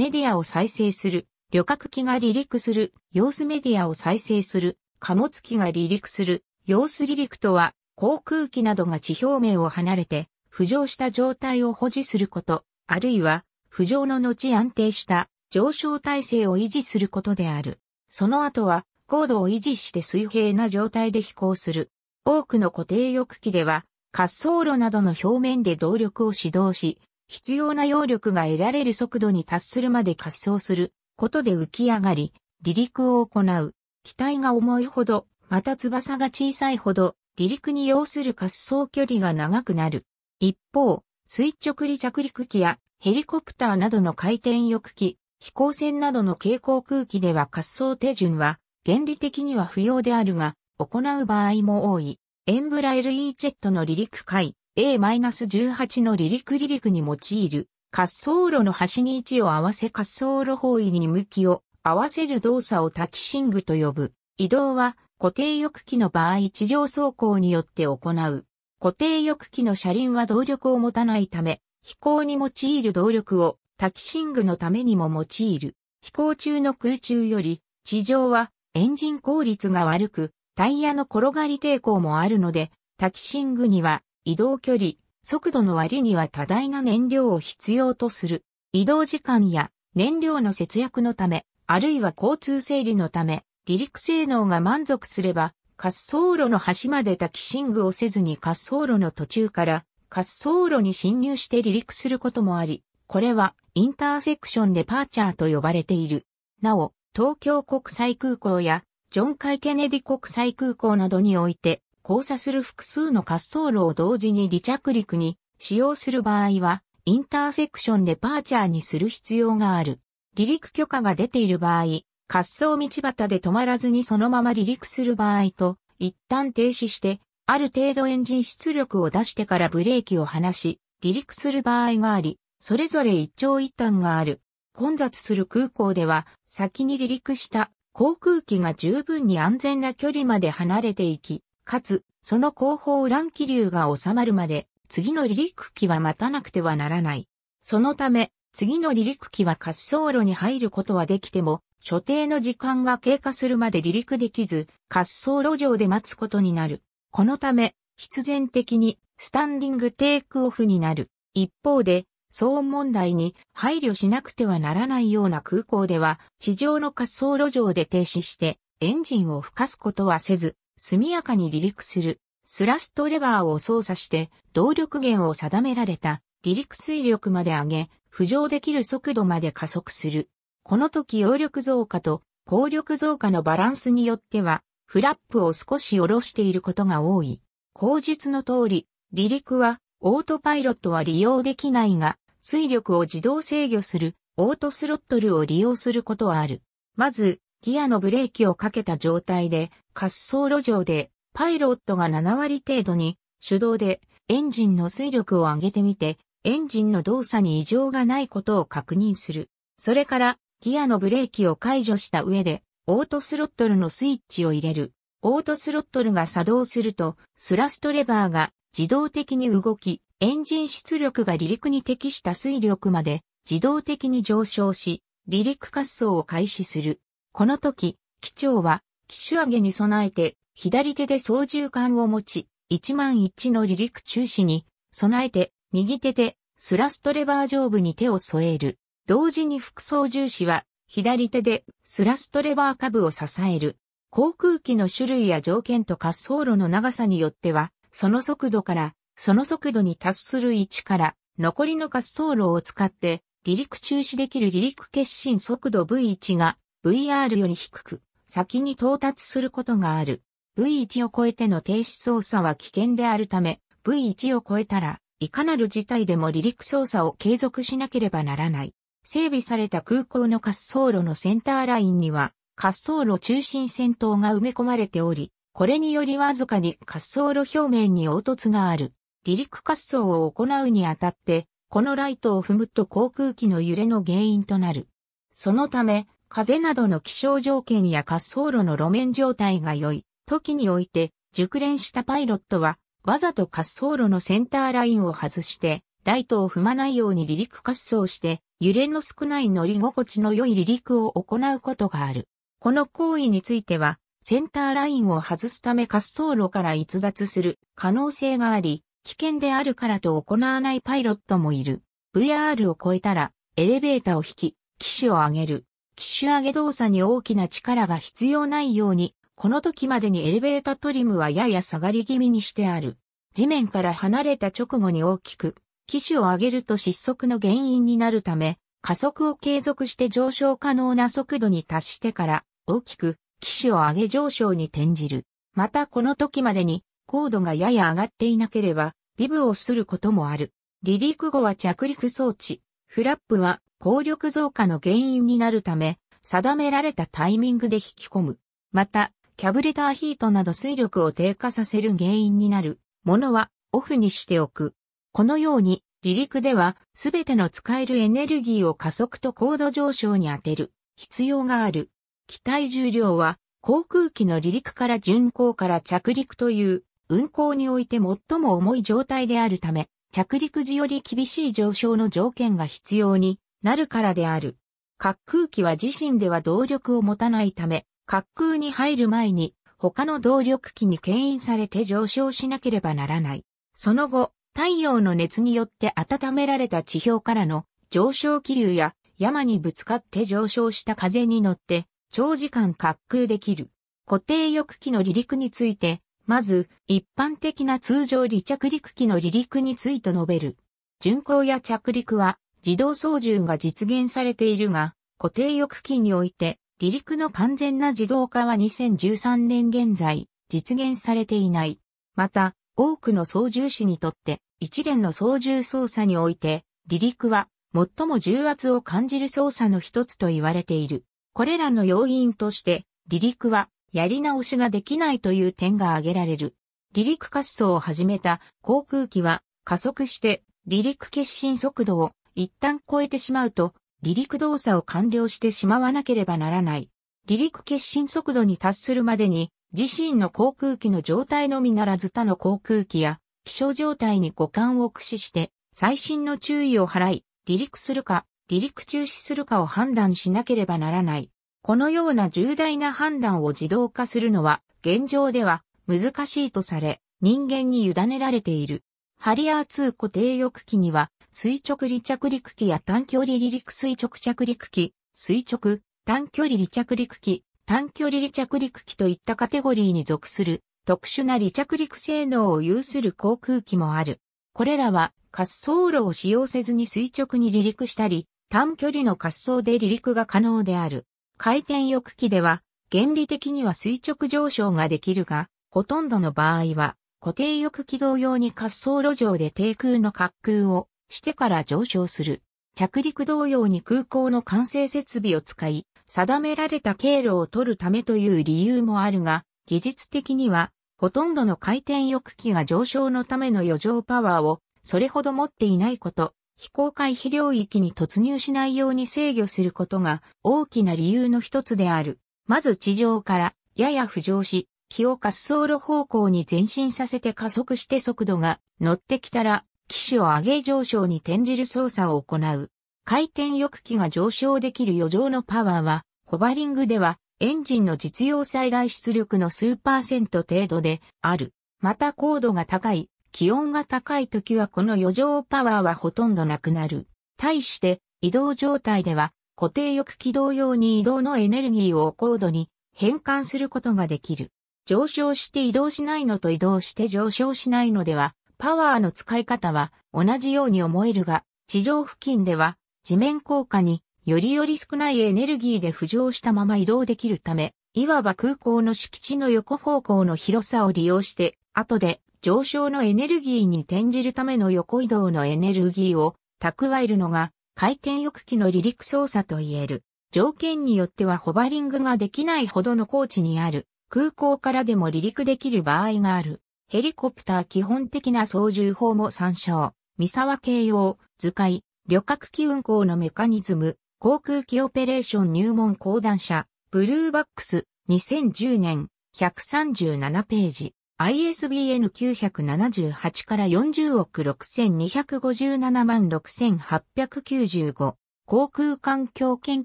メディアを再生する、旅客機が離陸する、様子メディアを再生する、貨物機が離陸する、様子離陸とは、航空機などが地表面を離れて、浮上した状態を保持すること、あるいは、浮上の後安定した上昇体制を維持することである。その後は、高度を維持して水平な状態で飛行する。多くの固定翼機では、滑走路などの表面で動力を指導し、必要な揚力が得られる速度に達するまで滑走することで浮き上がり、離陸を行う。機体が重いほど、また翼が小さいほど、離陸に要する滑走距離が長くなる。一方、垂直離着陸機やヘリコプターなどの回転翼機、飛行船などの軽航空機では滑走手順は原理的には不要であるが、行う場合も多い。エンブラ LE ジェットの離陸回 A-18 の離陸離陸に用いる滑走路の端に位置を合わせ滑走路方位に向きを合わせる動作をタキシングと呼ぶ。移動は固定翼機の場合地上走行によって行う。固定翼機の車輪は動力を持たないため、飛行に用いる動力をタキシングのためにも用いる。飛行中の空中より地上はエンジン効率が悪くタイヤの転がり抵抗もあるのでタキシングには移動距離、速度の割には多大な燃料を必要とする。移動時間や燃料の節約のため、あるいは交通整理のため、離陸性能が満足すれば、滑走路の端までタキシングをせずに滑走路の途中から滑走路に侵入して離陸することもあり、これはインターセクションデパーチャーと呼ばれている。なお、東京国際空港やジョン・カイ・ケネディ国際空港などにおいて交差する複数の滑走路を同時に離着陸に使用する場合は、インターセクションデパーチャーにする必要がある。離陸許可が出ている場合、滑走道端で止まらずにそのまま離陸する場合と、一旦停止して、ある程度エンジン出力を出してからブレーキを離し、離陸する場合があり、それぞれ一長一短がある。混雑する空港では、先に離陸した航空機が十分に安全な距離まで離れていき、かつ、その後方乱気流が収まるまで、次の離陸機は待たなくてはならない。そのため、次の離陸機は滑走路に入ることはできても、所定の時間が経過するまで離陸できず、滑走路上で待つことになる。このため、必然的にスタンディングテイクオフになる。一方で、騒音問題に配慮しなくてはならないような空港では、地上の滑走路上で停止して、エンジンを吹かすことはせず、速やかに離陸する、スラストレバーを操作して動力源を定められた離陸水力まで上げ、浮上できる速度まで加速する。この時揚力増加と効力増加のバランスによっては、フラップを少し下ろしていることが多い。口述の通り、離陸はオートパイロットは利用できないが、水力を自動制御するオートスロットルを利用することはある。まず、ギアのブレーキをかけた状態で、滑走路上で、パイロットが7割程度に、手動で、エンジンの水力を上げてみて、エンジンの動作に異常がないことを確認する。それから、ギアのブレーキを解除した上で、オートスロットルのスイッチを入れる。オートスロットルが作動すると、スラストレバーが自動的に動き、エンジン出力が離陸に適した水力まで自動的に上昇し、離陸滑走を開始する。この時、機長は、機種上げに備えて、左手で操縦桿を持ち、1万一の離陸中止に、備えて、右手で、スラストレバー上部に手を添える。同時に副操縦士は、左手で、スラストレバー下部を支える。航空機の種類や条件と滑走路の長さによっては、その速度から、その速度に達する位置から、残りの滑走路を使って、離陸中止できる離陸決心速度 V1 が VR より低く、先に到達することがある。V1 を超えての停止操作は危険であるため、V1 を超えたら、いかなる事態でも離陸操作を継続しなければならない。整備された空港の滑走路のセンターラインには、滑走路中心戦闘が埋め込まれており、これによりわずかに滑走路表面に凹凸がある。離陸滑走を行うにあたって、このライトを踏むと航空機の揺れの原因となる。そのため、風などの気象条件や滑走路の路面状態が良い時において、熟練したパイロットは、わざと滑走路のセンターラインを外して、ライトを踏まないように離陸滑走して、揺れの少ない乗り心地の良い離陸を行うことがある。この行為については、センターラインを外すため滑走路から逸脱する可能性があり、危険であるからと行わないパイロットもいる。VR を超えたら、エレベーターを引き、機種を上げる。機種上げ動作に大きな力が必要ないように、この時までにエレベータトリムはやや下がり気味にしてある。地面から離れた直後に大きく、機種を上げると失速の原因になるため、加速を継続して上昇可能な速度に達してから、大きく、機種を上げ上昇に転じる。またこの時までに、高度がやや上がっていなければ、ビブをすることもある。離陸後は着陸装置、フラップは効力増加の原因になるため、定められたタイミングで引き込む。また、キャブレターヒートなど水力を低下させる原因になるものはオフにしておく。このように、離陸ではすべての使えるエネルギーを加速と高度上昇に当てる必要がある。機体重量は航空機の離陸から巡航から着陸という運航において最も重い状態であるため、着陸時より厳しい上昇の条件が必要になるからである。滑空機は自身では動力を持たないため、滑空に入る前に他の動力機に牽引されて上昇しなければならない。その後、太陽の熱によって温められた地表からの上昇気流や山にぶつかって上昇した風に乗って長時間滑空できる。固定翼機の離陸について、まず一般的な通常離着陸機の離陸について述べる。巡航や着陸は自動操縦が実現されているが、固定翼機において、離陸の完全な自動化は2013年現在、実現されていない。また、多くの操縦士にとって、一連の操縦操作において、離陸は最も重圧を感じる操作の一つと言われている。これらの要因として、離陸はやり直しができないという点が挙げられる。離陸滑走を始めた航空機は加速して離陸決心速度を一旦超えてしまうと、離陸動作を完了してしまわなければならない。離陸決心速度に達するまでに、自身の航空機の状態のみならず他の航空機や、気象状態に五感を駆使して、最新の注意を払い、離陸するか、離陸中止するかを判断しなければならない。このような重大な判断を自動化するのは、現状では難しいとされ、人間に委ねられている。ハリアー2固定翼機には、垂直離着陸機や短距離離陸垂直着陸機、垂直、短距離離着陸機、短距離離着陸機といったカテゴリーに属する特殊な離着陸性能を有する航空機もある。これらは滑走路を使用せずに垂直に離陸したり、短距離の滑走で離陸が可能である。回転翼機では、原理的には垂直上昇ができるが、ほとんどの場合は、固定翼機同様に滑走路上で低空の滑空をしてから上昇する。着陸同様に空港の管制設備を使い、定められた経路を取るためという理由もあるが、技術的には、ほとんどの回転翼機が上昇のための余剰パワーを、それほど持っていないこと、飛行回避領域に突入しないように制御することが大きな理由の一つである。まず地上からやや浮上し、気を滑走路方向に前進させて加速して速度が乗ってきたら機種を上げ上昇に転じる操作を行う。回転翼機が上昇できる余剰のパワーは、ホバリングでは、エンジンの実用最大出力の数パーセント程度である。また高度が高い、気温が高い時はこの余剰パワーはほとんどなくなる。対して移動状態では固定翼機同様に移動のエネルギーを高度に変換することができる。上昇して移動しないのと移動して上昇しないのではパワーの使い方は同じように思えるが、地上付近では地面効果によりより少ないエネルギーで浮上したまま移動できるため、いわば空港の敷地の横方向の広さを利用して、後で上昇のエネルギーに転じるための横移動のエネルギーを蓄えるのが回転翼機の離陸操作といえる。条件によってはホバリングができないほどの高地にある空港からでも離陸できる場合がある。ヘリコプター基本的な操縦法も参照。三沢慶応、図解、旅客機運航のメカニズム、航空機オペレーション入門講談社、ブルーバックス、2010年、137ページ。ISBN 978から40億6257万6895。航空環境研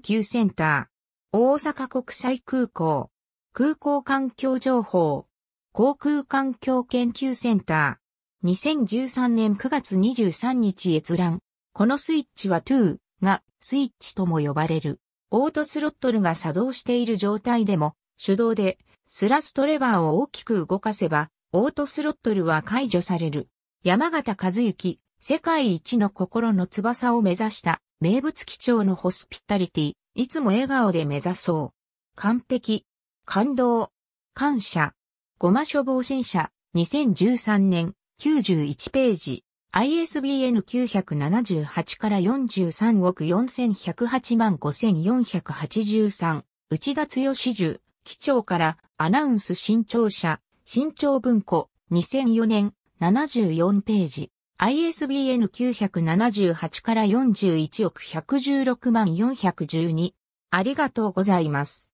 究センター。大阪国際空港。空港環境情報。航空環境研究センター。2013年9月23日閲覧。このスイッチは2がスイッチとも呼ばれる。オートスロットルが作動している状態でも手動でスラストレバーを大きく動かせばオートスロットルは解除される。山形和幸、世界一の心の翼を目指した名物基調のホスピタリティ、いつも笑顔で目指そう。完璧、感動、感謝、ごま処防新社、2013年、91ページ。ISBN 978から43億4108万5483。内田剛樹、基調からアナウンス新潮社、新潮文庫、2004年、74ページ。ISBN 978から41億116万412。ありがとうございます。